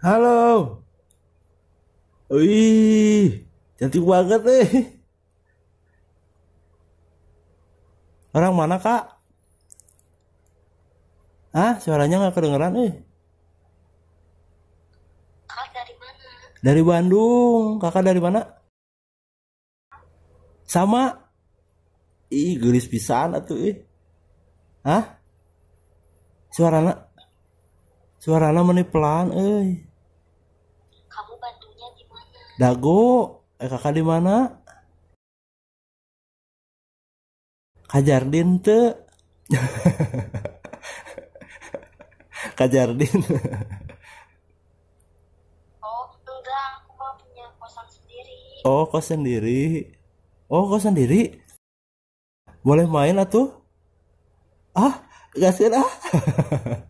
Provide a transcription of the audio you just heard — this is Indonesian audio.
Halo. Wih, cantik banget eh. Orang mana kak? Ah, suaranya nggak kedengeran eh. Kak dari mana? Dari Bandung. Kakak dari mana? Sama. Ih, gelis pisan atuh eh. Hah? Suarana Suarana menit pelan eh kamu bantunya di mana dago eh kakak di mana kajardin tuh kajardin oh enggak aku punya kosan sendiri oh kau sendiri oh kos sendiri boleh main atuh ah gasir ah